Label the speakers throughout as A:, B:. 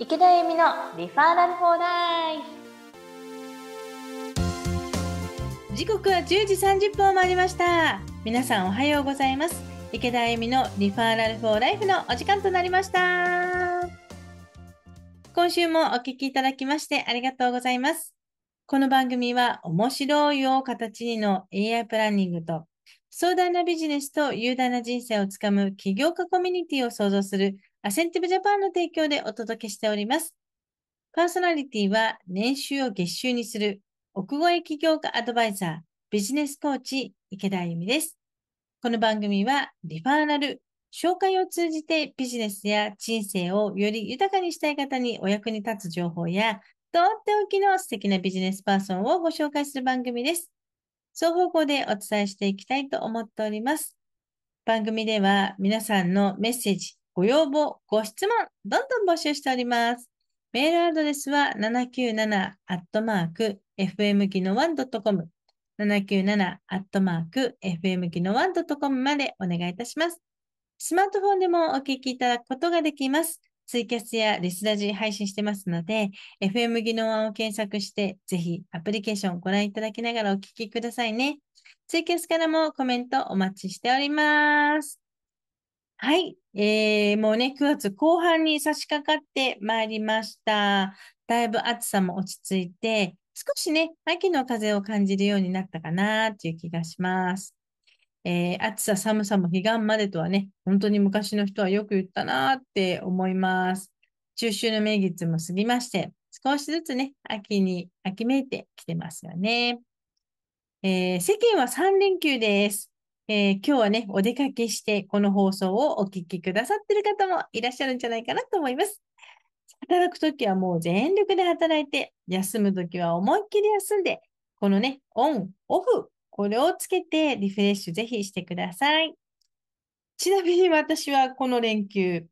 A: 池田恵美のリファーラルフォーライフ時刻は十時三十分を回りました皆さんおはようございます池田恵美のリファーラルフォーライフのお時間となりました今週もお聞きいただきましてありがとうございますこの番組は面白いを形にの AI プランニングと壮大なビジネスと雄大な人生をつかむ起業家コミュニティを創造するアセンティブジャパンの提供でお届けしております。パーソナリティは年収を月収にする奥越え業家アドバイザー、ビジネスコーチ、池田あゆみです。この番組はリファーナル、紹介を通じてビジネスや人生をより豊かにしたい方にお役に立つ情報や、とっておきの素敵なビジネスパーソンをご紹介する番組です。双方向でお伝えしていきたいと思っております。番組では皆さんのメッセージ、ご要望、ご質問、どんどん募集しております。メールアドレスは797アットマーク FM 機能 1.com 797アットマーク FM 機能ットコムまでお願いいたします。スマートフォンでもお聞きいただくことができます。ツイキャスやリスラジ配信してますので、FM 技能ンを検索して、ぜひアプリケーションをご覧いただきながらお聞きくださいね。ツイキャスからもコメントお待ちしております。はい。えー、もうね、9月後半に差し掛かってまいりました。だいぶ暑さも落ち着いて、少しね、秋の風を感じるようになったかなという気がします。えー、暑さ、寒さも彼岸までとはね、本当に昔の人はよく言ったなって思います。中秋の名月も過ぎまして、少しずつね、秋に、秋めいてきてますよね。えー、世間は3連休です。えー、今日はね、お出かけしてこの放送をお聞きくださってる方もいらっしゃるんじゃないかなと思います。働くときはもう全力で働いて、休むときは思いっきり休んで、このね、オン、オフ、これをつけてリフレッシュぜひしてください。ちなみに私はこの連休、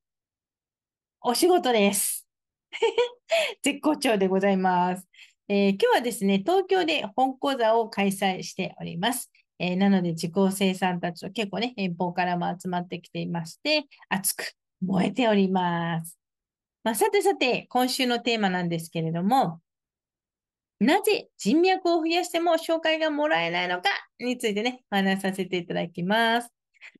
A: お仕事です。絶好調でございます、えー、今日はですね、東京で本講座を開催しております。えー、なので自己生産たちは結構ね、遠方からも集まってきていまして、熱く燃えております。まあ、さてさて、今週のテーマなんですけれども、なぜ人脈を増やしても紹介がもらえないのかについてね、話させていただきます。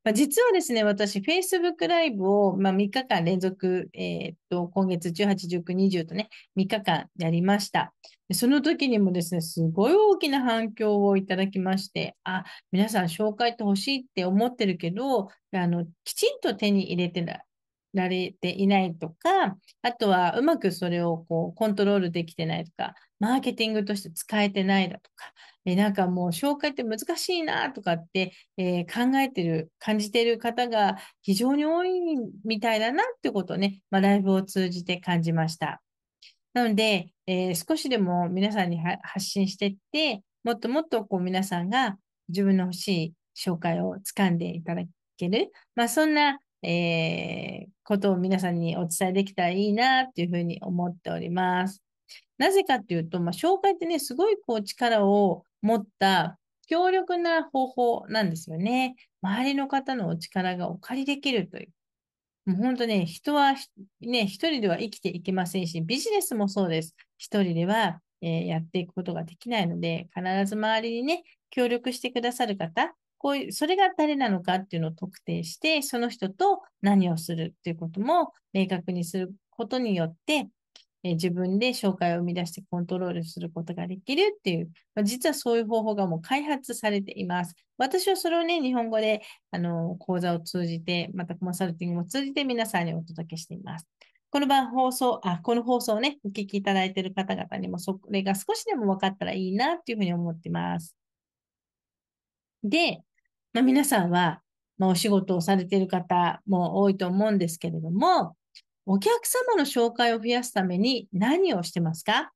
A: まあ、実はですね、私、Facebook ライブを、まあ、3日間連続、えー、っと今月18、19、20とね、3日間やりました。その時にもですね、すごい大きな反響をいただきまして、あ、皆さん紹介って欲しいって思ってるけど、あの、きちんと手に入れてられていないとか、あとはうまくそれをこうコントロールできてないとか、マーケティングとして使えてないだとか、えなんかもう紹介って難しいなとかって、えー、考えてる、感じてる方が非常に多いみたいだなってことをね、まあ、ライブを通じて感じました。なので、えー、少しでも皆さんに発信していって、もっともっとこう皆さんが自分の欲しい紹介をつかんでいただける、まあ、そんな、えー、ことを皆さんにお伝えできたらいいなっていうふうに思っております。なぜかっていうと、まあ、紹介ってね、すごいこう力を持った強力な方法なんですよね。周りの方のお力がお借りできるというもう本当ね、人はね、一人では生きていけませんし、ビジネスもそうです。一人では、えー、やっていくことができないので、必ず周りにね、協力してくださる方、こういう、それが誰なのかっていうのを特定して、その人と何をするっていうことも明確にすることによって、え自分で紹介を生み出してコントロールすることができるっていう、まあ、実はそういう方法がもう開発されています。私はそれをね、日本語で、あの、講座を通じて、またコンサルティングも通じて皆さんにお届けしています。この番放送、あ、この放送をね、お聞きいただいている方々にも、それが少しでも分かったらいいなっていうふうに思っています。で、まあ、皆さんは、まあ、お仕事をされている方も多いと思うんですけれども、お客様の紹介を増やすために何をしてますか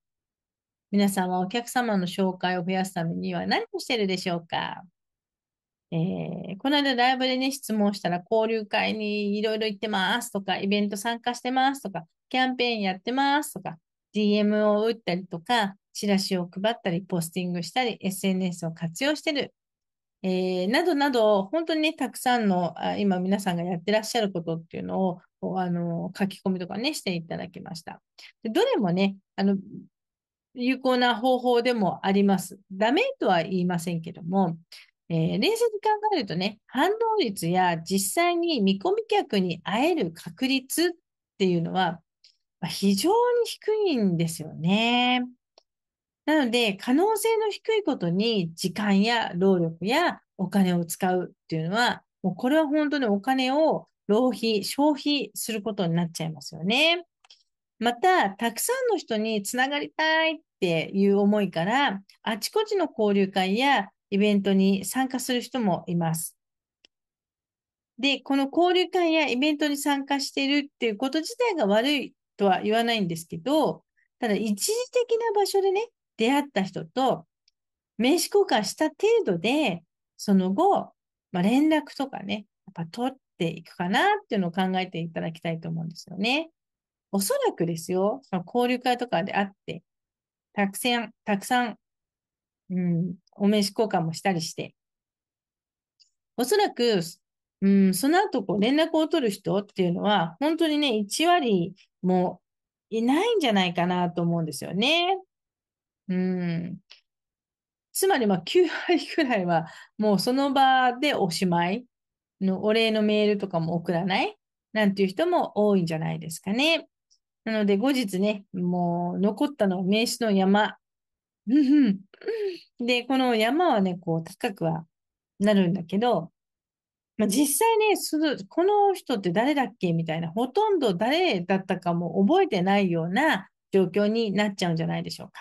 A: 皆さんはお客様の紹介を増やすためには何をしてるでしょうかえー、この間ライブでね、質問したら、交流会にいろいろ行ってますとか、イベント参加してますとか、キャンペーンやってますとか、DM を打ったりとか、チラシを配ったり、ポスティングしたり、SNS を活用してる、えー、などなど、本当にね、たくさんの、あ今皆さんがやってらっしゃることっていうのをあの、書き込みとかね、していただきました。でどれもね、あの、有効な方法でもあります。ダメとは言いませんけども、えー、冷静に考えるとね、反応率や実際に見込み客に会える確率っていうのは、まあ、非常に低いんですよね。なので、可能性の低いことに時間や労力やお金を使うっていうのは、もうこれは本当にお金を浪費、消費することになっちゃいますよね。また、たくさんの人につながりたいっていう思いから、あちこちの交流会やイベントに参加する人もいます。で、この交流会やイベントに参加しているっていうこと自体が悪いとは言わないんですけど、ただ一時的な場所でね、出会った人と名刺交換した程度で、その後、まあ、連絡とかね、やっぱ取っていくかなっていうのを考えていただきたいと思うんですよね。おそらくですよ、その交流会とかであって、たくさん、たくさん、うん、お名刺交換もしたりして、おそらく、うん、その後こう連絡を取る人っていうのは、本当にね、1割もいないんじゃないかなと思うんですよね。うん。つまり、まあ、9割くらいは、もうその場でおしまいのお礼のメールとかも送らないなんていう人も多いんじゃないですかね。なので後日ね、もう残ったのは名刺の山。で、この山はね、こう高くはなるんだけど、まあ、実際ねその、この人って誰だっけみたいな、ほとんど誰だったかも覚えてないような状況になっちゃうんじゃないでしょうか。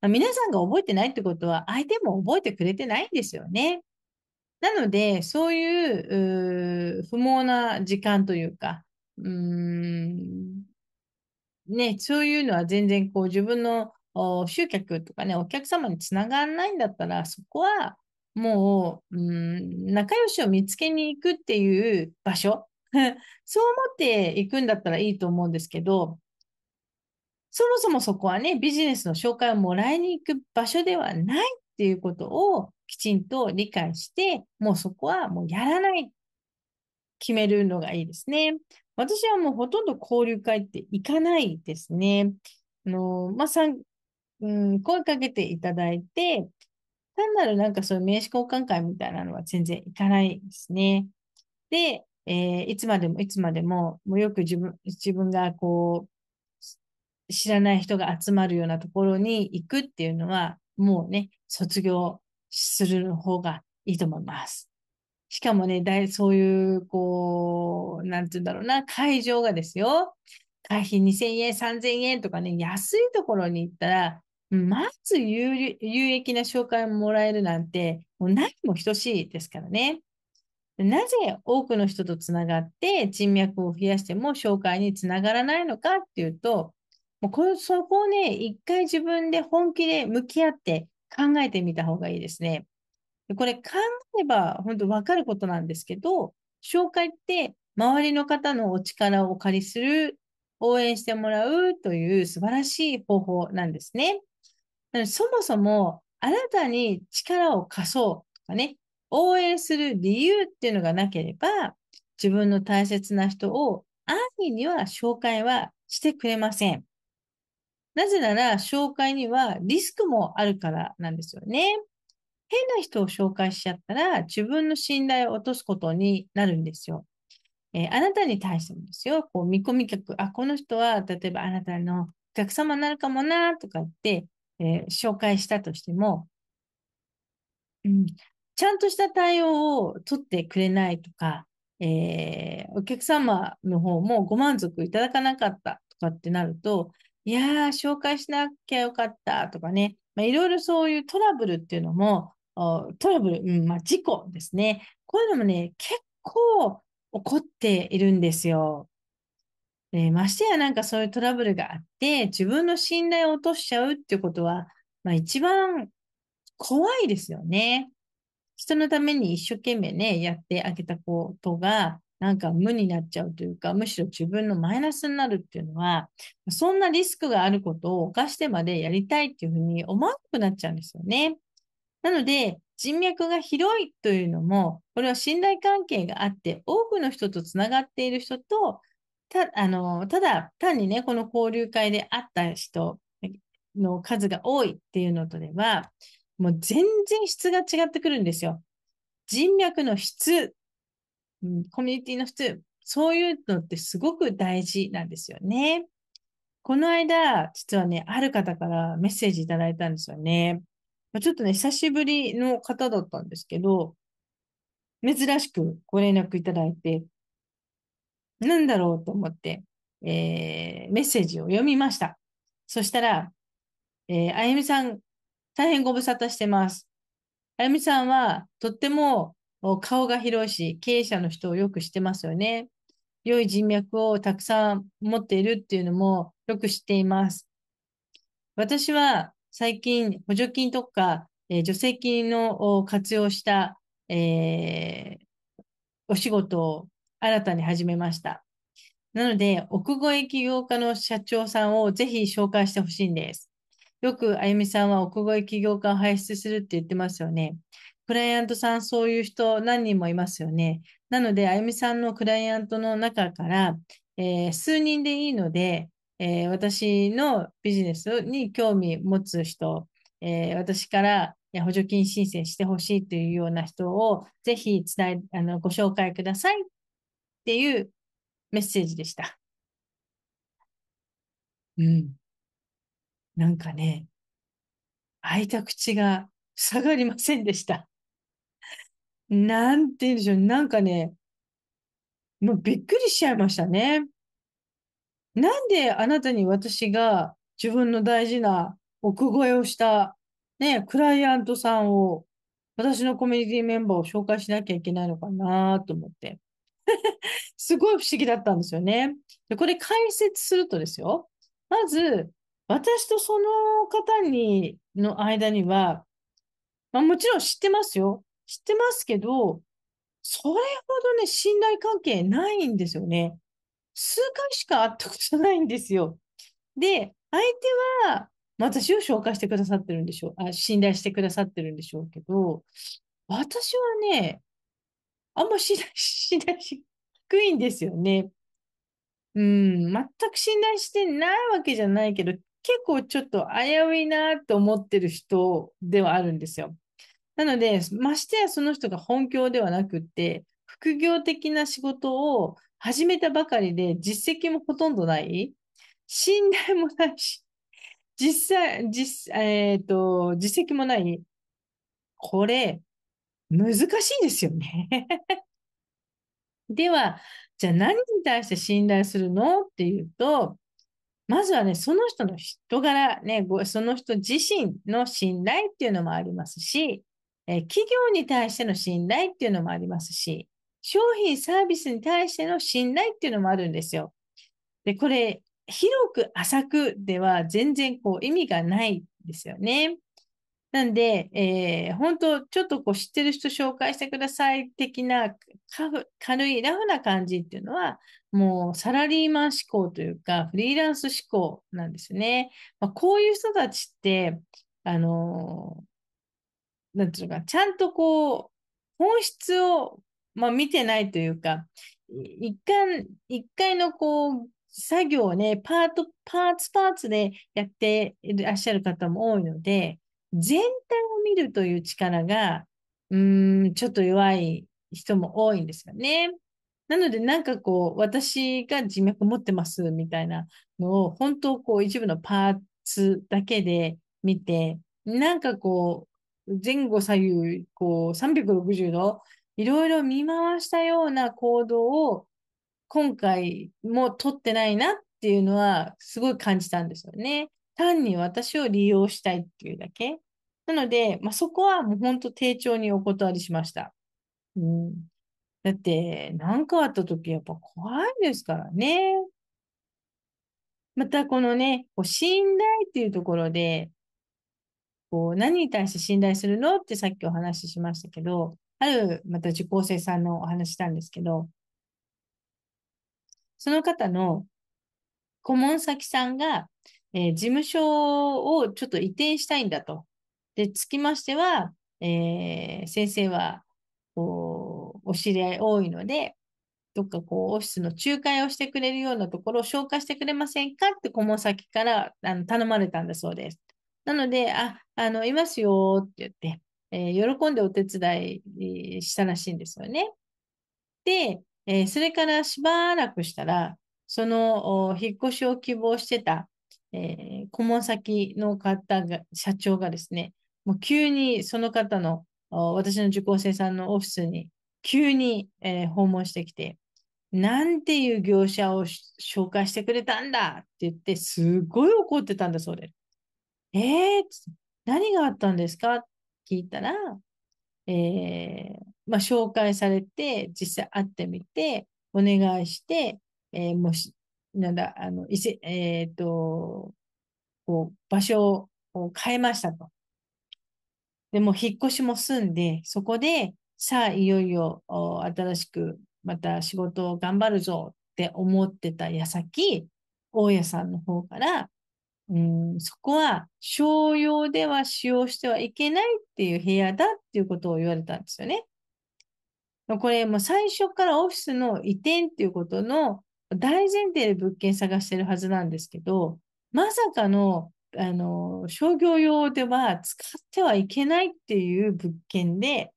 A: まあ、皆さんが覚えてないってことは、相手も覚えてくれてないんですよね。なので、そういう、う不毛な時間というか、うん、ね、そういうのは全然こう自分の集客とかね、お客様につながらないんだったら、そこはもう、うん、仲良しを見つけに行くっていう場所 そう思って行くんだったらいいと思うんですけど、そもそもそこはね、ビジネスの紹介をもらいに行く場所ではないっていうことをきちんと理解して、もうそこはもうやらない。決めるのがいいですね。私はもうほとんど交流会って行かないですね。あの、まあ、さん、うん、声かけていただいて、単なるなんかそういう名刺交換会みたいなのは全然行かないですね。で、えー、いつまでもいつまでも、もうよく自分、自分がこう、知らない人が集まるようなところに行くっていうのは、もうね、卒業する方がいいと思います。しかもね、だそういう、こう、なんて言うんだろうな、会場がですよ。会費2000円、3000円とかね、安いところに行ったら、まず有益な紹介をもらえるなんて、もう何も等しいですからね。なぜ多くの人とつながって人脈を増やしても紹介につながらないのかっていうと、もうこそこをね、一回自分で本気で向き合って考えてみた方がいいですね。これ考えれば本当わかることなんですけど、紹介って周りの方のお力をお借りする、応援してもらうという素晴らしい方法なんですね。そもそも、あなたに力を貸そうとかね、応援する理由っていうのがなければ、自分の大切な人を安易には紹介はしてくれません。なぜなら、紹介にはリスクもあるからなんですよね。変な人を紹介しちゃったら、自分の信頼を落とすことになるんですよ。えー、あなたに対してもですよ。こう、見込み客、あ、この人は、例えばあなたのお客様になるかもな、とか言って、えー、紹介したとしても、うん、ちゃんとした対応を取ってくれないとか、えー、お客様の方もご満足いただかなかったとかってなると、いやー、紹介しなきゃよかったとかね、まあ、いろいろそういうトラブルっていうのも、トラブル、うん、まあ、事故ですね。こういうのもね、結構起こっているんですよ。でましてやなんかそういうトラブルがあって、自分の信頼を落としちゃうっていうことは、まあ一番怖いですよね。人のために一生懸命ね、やってあげたことが、なんか無になっちゃうというか、むしろ自分のマイナスになるっていうのは、そんなリスクがあることを犯してまでやりたいっていうふうに思わなくなっちゃうんですよね。なので、人脈が広いというのも、これは信頼関係があって、多くの人とつながっている人と、たあのただ単にね、この交流会で会った人の数が多いっていうのとでは、もう全然質が違ってくるんですよ。人脈の質うん、コミュニティの普通、そういうのってすごく大事なんですよね。この間、実はね、ある方からメッセージいただいたんですよね。ちょっとね、久しぶりの方だったんですけど、珍しくご連絡いただいて、なんだろうと思って、えー、メッセージを読みました。そしたら、えー、あゆみさん、大変ご無沙汰してます。あゆみさんは、とっても顔が広いし、経営者の人をよく知ってますよね。良い人脈をたくさん持っているっていうのもよく知っています。私は最近補助金とか、えー、助成金の活用した、えー、お仕事を新たに始めました。なので、奥越え業家の社長さんをぜひ紹介してほしいんです。よくあゆみさんは奥越え業家を輩出するって言ってますよね。クライアントさんそういう人何人もいますよね。なので、あゆみさんのクライアントの中から、えー、数人でいいので、えー、私のビジネスに興味持つ人、えー、私から補助金申請してほしいというような人をぜひ伝えあのご紹介くださいっていうメッセージでした。うん。なんかね、開いた口が塞がりませんでした。なんて言うんでしょう。なんかね、もうびっくりしちゃいましたね。なんであなたに私が自分の大事な奥越えをした、ね、クライアントさんを、私のコミュニティメンバーを紹介しなきゃいけないのかなと思って。すごい不思議だったんですよね。で、これ解説するとですよ。まず、私とその方に、の間には、まあ、もちろん知ってますよ。知ってますけど、それほどね、信頼関係ないんですよね。数回しか会ったことないんですよ。で、相手は、私を紹介してくださってるんでしょう。あ信頼してくださってるんでしょうけど、私はね、あんま信頼し、信頼し、低いんですよね。うん、全く信頼してないわけじゃないけど、結構ちょっと危ういなと思ってる人ではあるんですよ。なので、ましてやその人が本業ではなくって、副業的な仕事を始めたばかりで実績もほとんどない、信頼もないし、実際、実、えっ、ー、と、実績もない。これ、難しいですよね では、じゃあ何に対して信頼するのっていうと、まずはね、その人の人柄、ね、その人自身の信頼っていうのもありますし、え企業に対しての信頼っていうのもありますし、商品サービスに対しての信頼っていうのもあるんですよ。で、これ、広く浅くでは全然こう意味がないですよね。なんで、えー、本当ちょっとこう知ってる人紹介してください的な軽いラフな感じっていうのは、もうサラリーマン思考というか、フリーランス思考なんですね。まあ、こういう人たちって、あのー、なんていうのか、ちゃんとこう、本質を、まあ、見てないというか、一回、一回のこう、作業をね、パート、パーツパーツでやっていらっしゃる方も多いので、全体を見るという力が、うーん、ちょっと弱い人も多いんですよね。なので、なんかこう、私が人脈持ってますみたいなのを、本当こう、一部のパーツだけで見て、なんかこ前後左右、こう、360度、いろいろ見回したような行動を、今回も取ってないなっていうのは、すごい感じたんですよね。単に私を利用したいっていうだけ。なので、まあ、そこはもう本当丁重にお断りしました。うん、だって、何かあった時やっぱ怖いですからね。またこのね、こう信頼っていうところで、こう、何に対して信頼するのってさっきお話ししましたけど、ある、また受講生さんのお話したんですけど、その方の顧問先さんが、えー、事務所をちょっと移転したいんだと。で、つきましては、えー、先生は、こう、お知り合い多いので、どっかこう、オフィスの仲介をしてくれるようなところを紹介してくれませんかって顧問先からあの頼まれたんだそうです。なので、あ、あの、いますよって言って、えー、喜んでお手伝いしたらしいんですよね。で、えー、それからしばらくしたら、その、引っ越しを希望してた、えー、顧問先の方が、社長がですね、もう急にその方の、私の受講生さんのオフィスに、急に、えー、訪問してきて、なんていう業者を紹介してくれたんだって言って、すごい怒ってたんだそうです。えー、何があったんですかって聞いたら、えー、まあ、紹介されて、実際会ってみて、お願いして、えー、もし、なんだ、あの、いせ、えっ、ー、と、こう、場所を変えましたと。で、も引っ越しも済んで、そこで、さあ、いよいよ、新しく、また仕事を頑張るぞって思ってた矢先、大家さんの方から、うん、そこは商用では使用してはいけないっていう部屋だっていうことを言われたんですよね。これも最初からオフィスの移転っていうことの大前提で物件探してるはずなんですけど、まさかの、あの、商業用では使ってはいけないっていう物件で、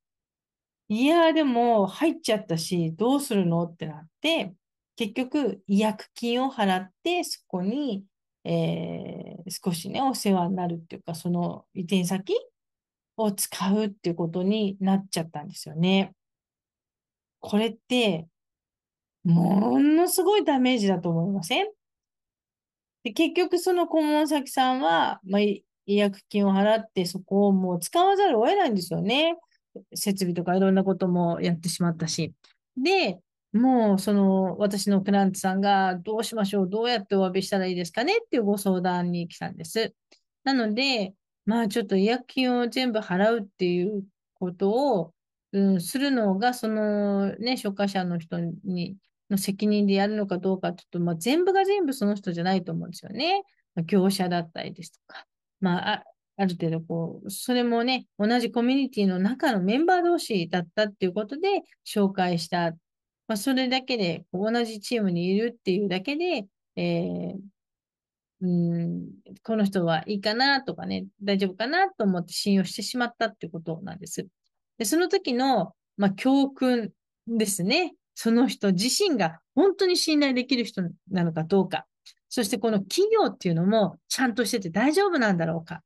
A: いや、でも入っちゃったし、どうするのってなって、結局、違約金を払って、そこにえー、少しね、お世話になるっていうか、その移転先を使うっていうことになっちゃったんですよね。これって、ものすごいダメージだと思いませんで結局その顧問先さんは、まあ、違約金を払ってそこをもう使わざるを得ないんですよね。設備とかいろんなこともやってしまったし。で、もう、その、私のクランツさんが、どうしましょう、どうやってお詫びしたらいいですかねっていうご相談に来たんです。なので、まあ、ちょっと違約金を全部払うっていうことを、うん、するのが、その、ね、紹介者の人に、の責任でやるのかどうか、ちょっと、まあ、全部が全部その人じゃないと思うんですよね。まあ、業者だったりですとか。まあ、ある程度こう、それもね、同じコミュニティの中のメンバー同士だったっていうことで紹介したまあ、それだけで、同じチームにいるっていうだけで、えー、うんこの人はいいかなとかね、大丈夫かなと思って信用してしまったってことなんです。で、その時の、まあ、教訓ですね。その人自身が本当に信頼できる人なのかどうか。そしてこの企業っていうのもちゃんとしてて大丈夫なんだろうか。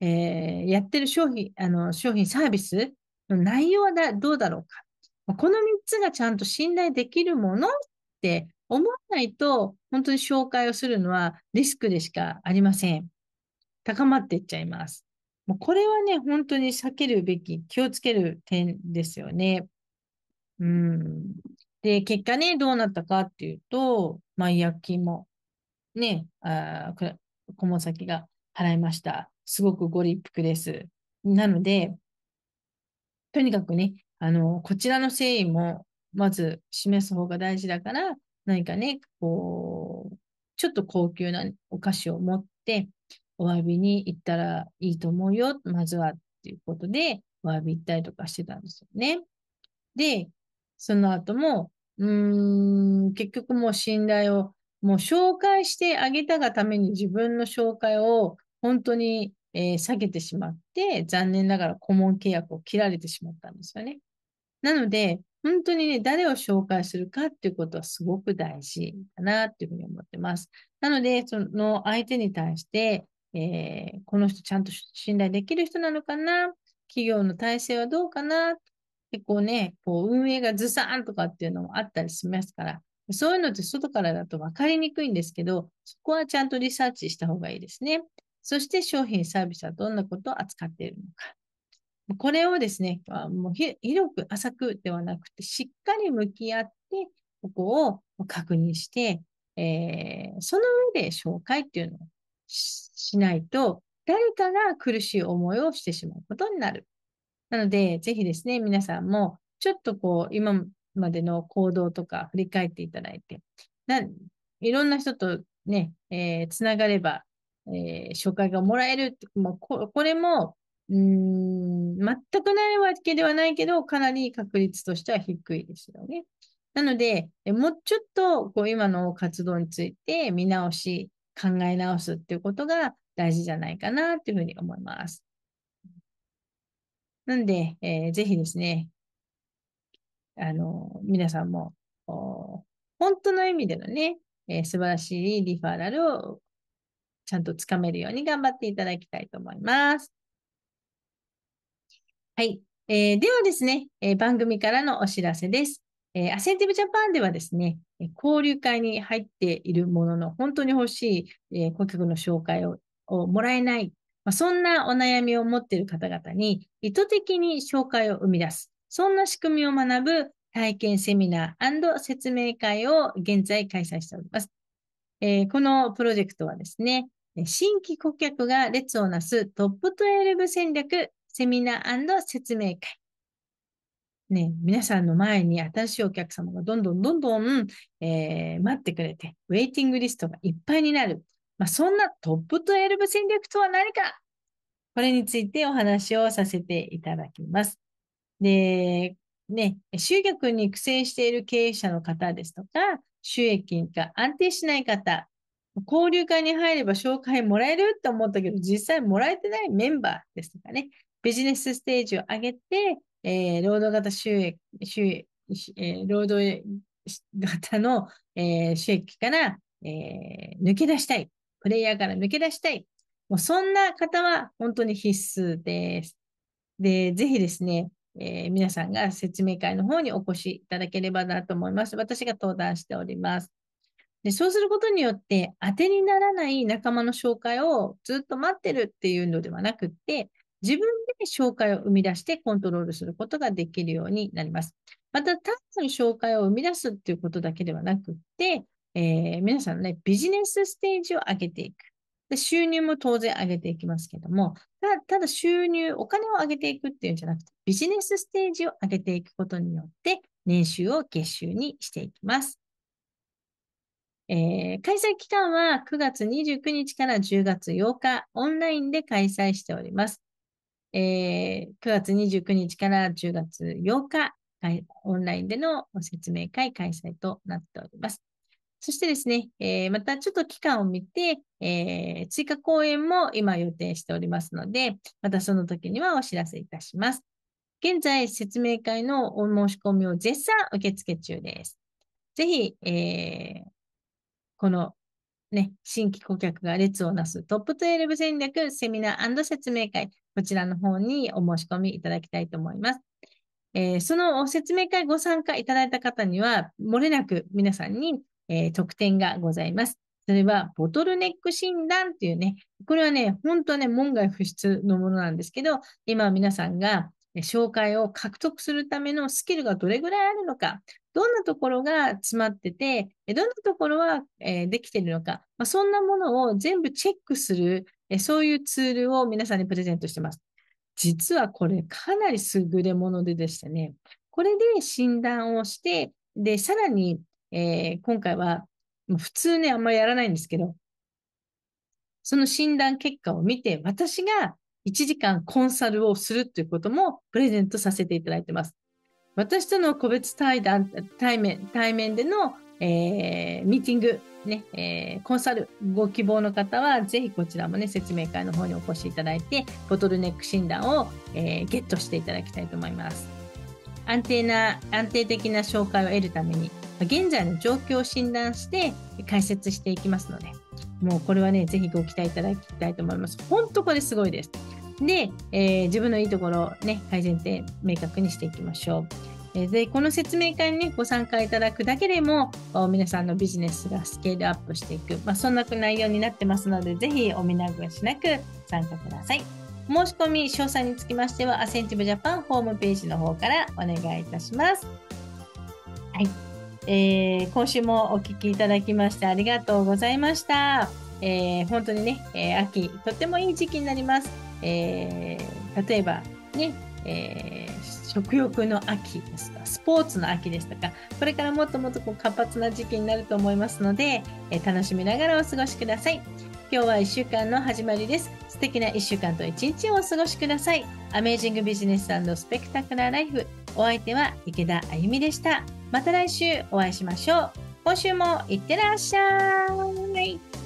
A: えー、やってる商品、あの、商品サービスの内容はどうだろうか。この3つがちゃんと信頼できるものって思わないと、本当に紹介をするのはリスクでしかありません。高まっていっちゃいます。もうこれはね、本当に避けるべき、気をつける点ですよね。うん。で、結果ね、どうなったかっていうと、まあ、医薬金も、ね、あ顧問先が払いました。すごくご立腹です。なので、とにかくね、あの、こちらの誠意も、まず示す方が大事だから、何かね、こう、ちょっと高級なお菓子を持って、お詫びに行ったらいいと思うよ、まずはっていうことで、お詫び行ったりとかしてたんですよね。で、その後も、うーん、結局もう信頼を、もう紹介してあげたがために自分の紹介を本当にえー、下げてしまって、残念ながら顧問契約を切られてしまったんですよね。なので、本当にね、誰を紹介するかっていうことはすごく大事だなっていうふうに思ってます。なので、その相手に対して、えー、この人ちゃんと信頼できる人なのかな企業の体制はどうかな結構ね、こう運営がずさんとかっていうのもあったりしますから、そういうのって外からだと分かりにくいんですけど、そこはちゃんとリサーチした方がいいですね。そして商品、サービスはどんなことを扱っているのか。これをですね、もう広く浅くではなくて、しっかり向き合って、ここを確認して、えー、その上で紹介っていうのをしないと、誰かが苦しい思いをしてしまうことになる。なので、ぜひですね、皆さんも、ちょっとこう、今までの行動とか振り返っていただいて、いろんな人とね、えー、つながればえー、紹介がもらえる。まあ、これも、うん、全くないわけではないけど、かなり確率としては低いですよね。なので、もうちょっと、こう、今の活動について見直し、考え直すっていうことが大事じゃないかな、っていうふうに思います。なんで、えー、ぜひですね、あの、皆さんも、本当の意味でのね、えー、素晴らしいリファラルをちゃんとつかめるように頑張っていただきたいと思います。はい。えー、ではですね、えー、番組からのお知らせです。えー、アセンティブジャパンではですね、交流会に入っているものの、本当に欲しい、え顧客の紹介をもらえない、まあ、そんなお悩みを持っている方々に意図的に紹介を生み出す、そんな仕組みを学ぶ体験セミナー説明会を現在開催しております。えー、このプロジェクトはですね、新規顧客が列をなすトップ12戦略セミナー説明会。ね、皆さんの前に新しいお客様がどんどんどんどん、えー、待ってくれて、ウェイティングリストがいっぱいになる。まあ、そんなトップ12戦略とは何かこれについてお話をさせていただきます。で、ね、集客に苦戦している経営者の方ですとか、収益が安定しない方、交流会に入れば紹介もらえると思ったけど、実際もらえてないメンバーですとかね、ビジネスステージを上げて、えー、労働型収益、収益えー、労働型の、えー、収益から、え抜け出したい。プレイヤーから抜け出したい。もうそんな方は本当に必須です。で、ぜひですね、え皆さんが説明会の方にお越しいただければなと思います。私が登壇しております。で、そうすることによって、当てにならない仲間の紹介をずっと待ってるっていうのではなくって、自分で紹介を生み出してコントロールすることができるようになります。また、単なる紹介を生み出すっていうことだけではなくって、えー、皆さんね、ビジネスステージを上げていく。で収入も当然上げていきますけども、たただ収入、お金を上げていくっていうんじゃなくて、ビジネスステージを上げていくことによって、年収を月収にしていきます。えー、開催期間は9月29日から10月8日、オンラインで開催しております。えー、9月29日から10月8日、オンラインでの説明会開催となっております。そしてですね、えー、またちょっと期間を見て、えー、追加公演も今予定しておりますので、またその時にはお知らせいたします。現在、説明会のお申し込みを絶賛受付中です。ぜひ、えー、このね、新規顧客が列をなすトップ12戦略セミナー説明会、こちらの方にお申し込みいただきたいと思います。えー、その説明会ご参加いただいた方には、もれなく皆さんに、えー、特典がございます。それは、ボトルネック診断っていうね、これはね、本当ね、門外不出のものなんですけど、今皆さんが紹介を獲得するためのスキルがどれぐらいあるのか、どんなところが詰まってて、どんなところは、えできてるのか、まあ、そんなものを全部チェックする、えそういうツールを皆さんにプレゼントしてます。実はこれかなり優れものででしたね。これで診断をして、で、さらに、えー、今回は、普通ね、あんまりやらないんですけど、その診断結果を見て、私が1時間コンサルをするということもプレゼントさせていただいてます。私との個別対談、対面、対面での、えー、ミーティング、ね、えー、コンサルご希望の方は、ぜひこちらもね、説明会の方にお越しいただいて、ボトルネック診断を、えー、ゲットしていただきたいと思います。安定な、安定的な紹介を得るために、現在の状況を診断して解説していきますので、もうこれはね、ぜひご期待いただきたいと思います。本当これすごいです。で、えー、自分のいいところを、ね、改善点明確にしていきましょう。でこの説明会に、ね、ご参加いただくだけでも皆さんのビジネスがスケールアップしていく、まあ、そんな内容になってますのでぜひお見逃しなく参加ください申し込み詳細につきましてはアセンティブジャパンホームページの方からお願いいたします、はいえー、今週もお聴きいただきましてありがとうございました、えー、本当にね、え秋とってもいい時期になりますえー、例えばね、えー、食欲の秋ですかスポーツの秋ですとかこれからもっともっとこう活発な時期になると思いますので、えー、楽しみながらお過ごしください今日は1週間の始まりです素敵な1週間と1日をお過ごしくださいアメージングビジネススペクタクラーライフお相手は池田あゆみでしたまた来週お会いしましょう今週もいってらっしゃい